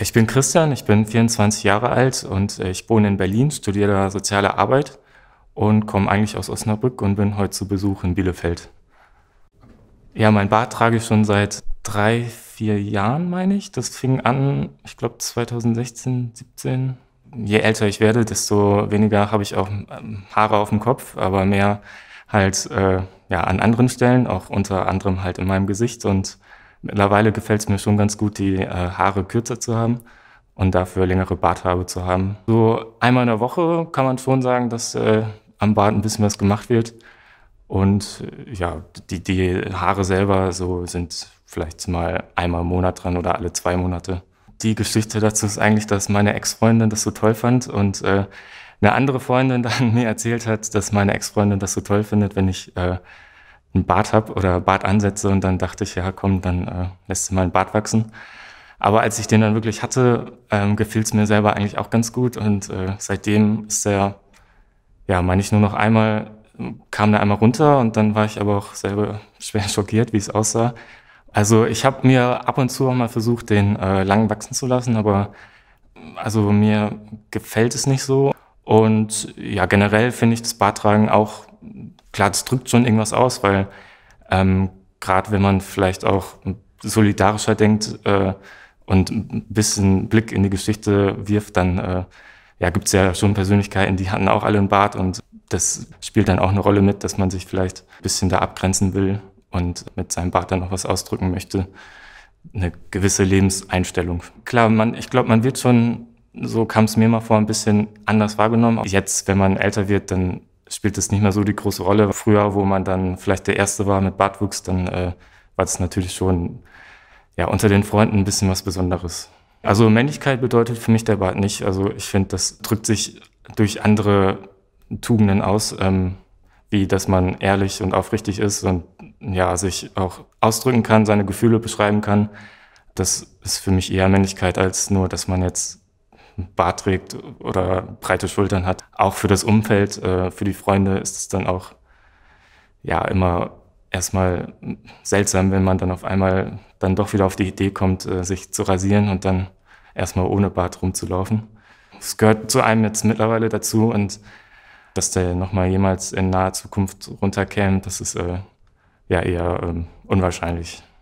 Ich bin Christian, ich bin 24 Jahre alt und äh, ich wohne in Berlin, studiere soziale Arbeit und komme eigentlich aus Osnabrück und bin heute zu Besuch in Bielefeld. Ja, mein Bart trage ich schon seit drei, vier Jahren, meine ich. Das fing an, ich glaube 2016, 17. Je älter ich werde, desto weniger habe ich auch ähm, Haare auf dem Kopf, aber mehr halt äh, ja, an anderen Stellen, auch unter anderem halt in meinem Gesicht und Mittlerweile gefällt es mir schon ganz gut, die äh, Haare kürzer zu haben und dafür längere Barthabe zu haben. So einmal in der Woche kann man schon sagen, dass äh, am Bart ein bisschen was gemacht wird. Und äh, ja, die, die Haare selber so sind vielleicht mal einmal im Monat dran oder alle zwei Monate. Die Geschichte dazu ist eigentlich, dass meine Ex-Freundin das so toll fand und äh, eine andere Freundin dann mir erzählt hat, dass meine Ex-Freundin das so toll findet, wenn ich äh, einen Bart habe oder Bart und dann dachte ich, ja komm, dann äh, lässt du mal einen Bart wachsen. Aber als ich den dann wirklich hatte, ähm, gefiel es mir selber eigentlich auch ganz gut und äh, seitdem ist der, ja, meine ich nur noch einmal, kam der einmal runter und dann war ich aber auch selber schwer schockiert, wie es aussah. Also ich habe mir ab und zu auch mal versucht, den äh, lang wachsen zu lassen, aber also mir gefällt es nicht so. Und ja, generell finde ich das Bartragen auch klar, das drückt schon irgendwas aus, weil ähm, gerade wenn man vielleicht auch solidarischer denkt äh, und ein bisschen Blick in die Geschichte wirft, dann äh, ja, gibt es ja schon Persönlichkeiten, die hatten auch alle einen Bart und das spielt dann auch eine Rolle mit, dass man sich vielleicht ein bisschen da abgrenzen will und mit seinem Bart dann noch was ausdrücken möchte. Eine gewisse Lebenseinstellung. Klar, man, ich glaube, man wird schon, so kam es mir mal vor, ein bisschen anders wahrgenommen. Jetzt, wenn man älter wird, dann spielt es nicht mehr so die große Rolle. Früher, wo man dann vielleicht der Erste war mit Bartwuchs, dann äh, war das natürlich schon ja, unter den Freunden ein bisschen was Besonderes. Also Männlichkeit bedeutet für mich der Bart nicht. Also ich finde, das drückt sich durch andere Tugenden aus, ähm, wie dass man ehrlich und aufrichtig ist und ja, sich auch ausdrücken kann, seine Gefühle beschreiben kann. Das ist für mich eher Männlichkeit als nur, dass man jetzt Bart trägt oder breite Schultern hat. Auch für das Umfeld, äh, für die Freunde ist es dann auch ja immer erstmal seltsam, wenn man dann auf einmal dann doch wieder auf die Idee kommt, äh, sich zu rasieren und dann erstmal ohne Bart rumzulaufen. Es gehört zu einem jetzt mittlerweile dazu und dass der nochmal jemals in naher Zukunft runterkäme, das ist äh, ja eher äh, unwahrscheinlich.